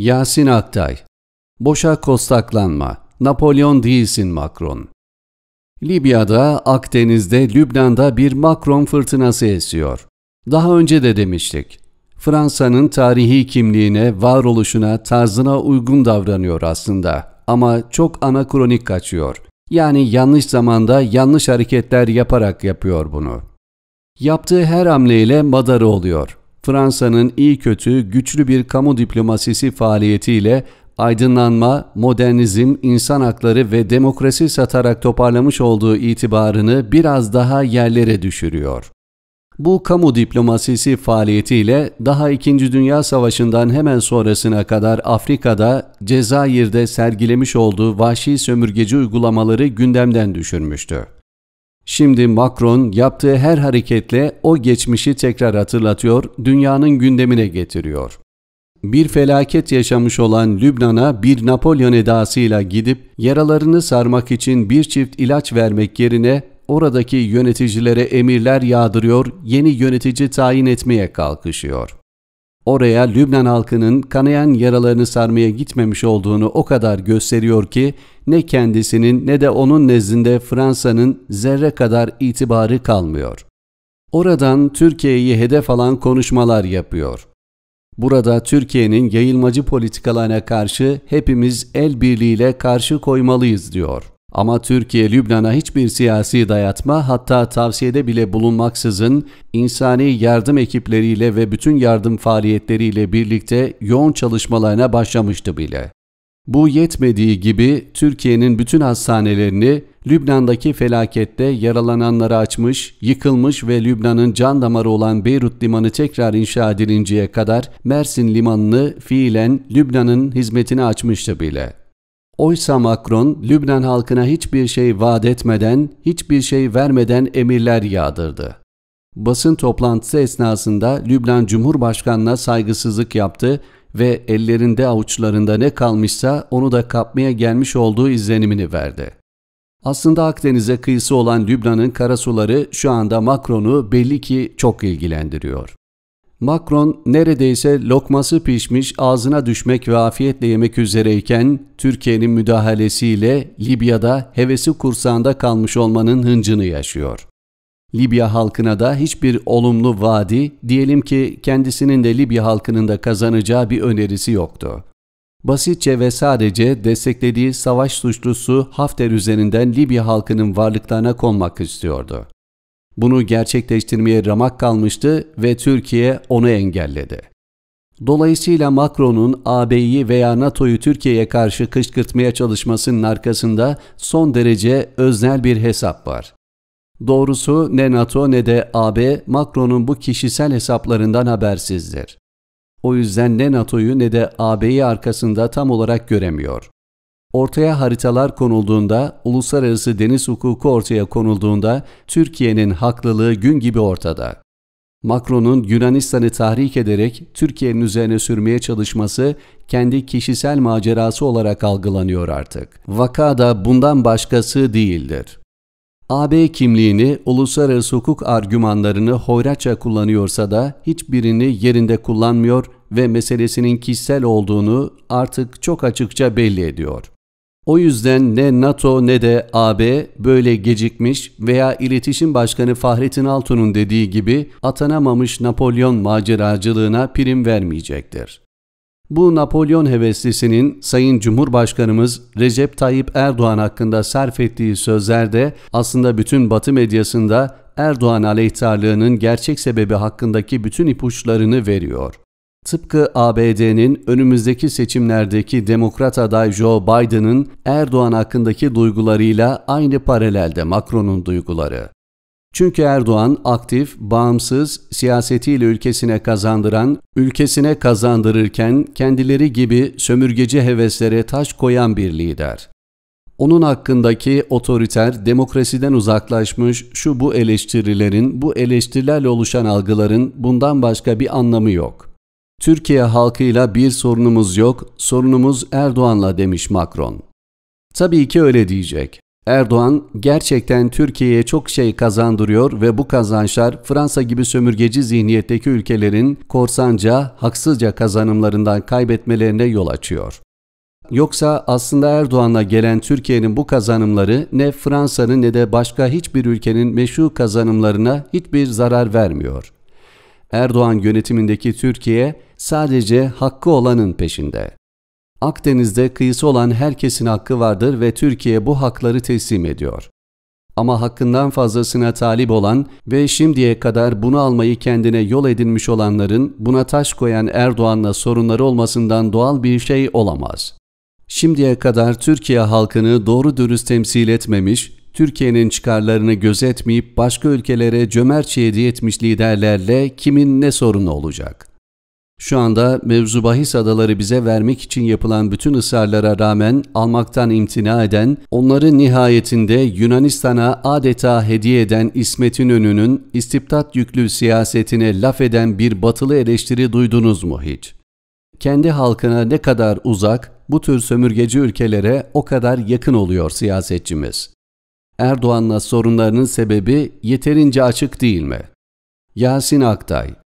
Yasin Aktay Boşa kostaklanma, Napolyon değilsin Macron. Libya'da, Akdeniz'de, Lübnan'da bir Macron fırtınası esiyor. Daha önce de demiştik. Fransa'nın tarihi kimliğine, varoluşuna, tarzına uygun davranıyor aslında ama çok anakronik kaçıyor. Yani yanlış zamanda yanlış hareketler yaparak yapıyor bunu. Yaptığı her hamleyle madarı oluyor. Fransa'nın iyi kötü güçlü bir kamu diplomasisi faaliyetiyle aydınlanma, modernizm, insan hakları ve demokrasi satarak toparlamış olduğu itibarını biraz daha yerlere düşürüyor. Bu kamu diplomasisi faaliyetiyle daha 2. Dünya Savaşı'ndan hemen sonrasına kadar Afrika'da, Cezayir'de sergilemiş olduğu vahşi sömürgeci uygulamaları gündemden düşürmüştü. Şimdi Macron yaptığı her hareketle o geçmişi tekrar hatırlatıyor, dünyanın gündemine getiriyor. Bir felaket yaşamış olan Lübnan'a bir Napolyon edasıyla gidip yaralarını sarmak için bir çift ilaç vermek yerine oradaki yöneticilere emirler yağdırıyor, yeni yönetici tayin etmeye kalkışıyor oraya Lübnan halkının kanayan yaralarını sarmaya gitmemiş olduğunu o kadar gösteriyor ki ne kendisinin ne de onun nezdinde Fransa'nın zerre kadar itibarı kalmıyor. Oradan Türkiye'yi hedef alan konuşmalar yapıyor. Burada Türkiye'nin yayılmacı politikalarına karşı hepimiz el birliğiyle karşı koymalıyız diyor. Ama Türkiye Lübnan'a hiçbir siyasi dayatma hatta tavsiyede bile bulunmaksızın insani yardım ekipleriyle ve bütün yardım faaliyetleriyle birlikte yoğun çalışmalarına başlamıştı bile. Bu yetmediği gibi Türkiye'nin bütün hastanelerini Lübnan'daki felakette yaralananlara açmış, yıkılmış ve Lübnan'ın can damarı olan Beyrut limanı tekrar inşa edilinceye kadar Mersin limanını fiilen Lübnan'ın hizmetine açmıştı bile. Oysa Macron, Lübnan halkına hiçbir şey vaat etmeden, hiçbir şey vermeden emirler yağdırdı. Basın toplantısı esnasında Lübnan Cumhurbaşkanı'na saygısızlık yaptı ve ellerinde avuçlarında ne kalmışsa onu da kapmaya gelmiş olduğu izlenimini verdi. Aslında Akdeniz'e kıyısı olan Lübnan'ın karasuları şu anda Macron'u belli ki çok ilgilendiriyor. Macron neredeyse lokması pişmiş ağzına düşmek ve afiyetle yemek üzereyken Türkiye'nin müdahalesiyle Libya'da hevesi kursağında kalmış olmanın hıncını yaşıyor. Libya halkına da hiçbir olumlu vaadi, diyelim ki kendisinin de Libya halkının da kazanacağı bir önerisi yoktu. Basitçe ve sadece desteklediği savaş suçlusu Hafter üzerinden Libya halkının varlıklarına konmak istiyordu. Bunu gerçekleştirmeye ramak kalmıştı ve Türkiye onu engelledi. Dolayısıyla Macron'un AB'yi veya NATO'yu Türkiye'ye karşı kışkırtmaya çalışmasının arkasında son derece öznel bir hesap var. Doğrusu ne NATO ne de AB Macron'un bu kişisel hesaplarından habersizdir. O yüzden ne NATO'yu ne de AB'yi arkasında tam olarak göremiyor. Ortaya haritalar konulduğunda, uluslararası deniz hukuku ortaya konulduğunda Türkiye'nin haklılığı gün gibi ortada. Macron'un Yunanistan'ı tahrik ederek Türkiye'nin üzerine sürmeye çalışması kendi kişisel macerası olarak algılanıyor artık. Vaka da bundan başkası değildir. AB kimliğini, uluslararası hukuk argümanlarını hoyratça kullanıyorsa da hiçbirini yerinde kullanmıyor ve meselesinin kişisel olduğunu artık çok açıkça belli ediyor. O yüzden ne NATO ne de AB böyle gecikmiş veya iletişim Başkanı Fahrettin Altun'un dediği gibi atanamamış Napolyon maceracılığına prim vermeyecektir. Bu Napolyon heveslisinin Sayın Cumhurbaşkanımız Recep Tayyip Erdoğan hakkında sarf ettiği sözlerde aslında bütün Batı medyasında Erdoğan aleyhtarlığının gerçek sebebi hakkındaki bütün ipuçlarını veriyor. Tıpkı ABD'nin önümüzdeki seçimlerdeki demokrat aday Joe Biden'ın Erdoğan hakkındaki duygularıyla aynı paralelde Macron'un duyguları. Çünkü Erdoğan aktif, bağımsız, siyasetiyle ülkesine kazandıran, ülkesine kazandırırken kendileri gibi sömürgeci heveslere taş koyan bir lider. Onun hakkındaki otoriter, demokrasiden uzaklaşmış şu bu eleştirilerin, bu eleştirilerle oluşan algıların bundan başka bir anlamı yok. Türkiye halkıyla bir sorunumuz yok, sorunumuz Erdoğan'la demiş Macron. Tabii ki öyle diyecek. Erdoğan gerçekten Türkiye'ye çok şey kazandırıyor ve bu kazançlar Fransa gibi sömürgeci zihniyetteki ülkelerin korsanca, haksızca kazanımlarından kaybetmelerine yol açıyor. Yoksa aslında Erdoğan'la gelen Türkiye'nin bu kazanımları ne Fransa'nın ne de başka hiçbir ülkenin meşru kazanımlarına hiçbir zarar vermiyor. Erdoğan yönetimindeki Türkiye sadece hakkı olanın peşinde. Akdeniz'de kıyısı olan herkesin hakkı vardır ve Türkiye bu hakları teslim ediyor. Ama hakkından fazlasına talip olan ve şimdiye kadar bunu almayı kendine yol edinmiş olanların buna taş koyan Erdoğan'la sorunları olmasından doğal bir şey olamaz. Şimdiye kadar Türkiye halkını doğru dürüst temsil etmemiş, Türkiye'nin çıkarlarını gözetmeyip başka ülkelere cömertçe hediye etmiş liderlerle kimin ne sorunu olacak? Şu anda mevzu bahis adaları bize vermek için yapılan bütün ısrarlara rağmen almaktan imtina eden, onları nihayetinde Yunanistan'a adeta hediye eden İsmet İnönü'nün istibdat yüklü siyasetine laf eden bir batılı eleştiri duydunuz mu hiç? Kendi halkına ne kadar uzak, bu tür sömürgeci ülkelere o kadar yakın oluyor siyasetçimiz. Erdoğan'la sorunlarının sebebi yeterince açık değil mi? Yasin Aktay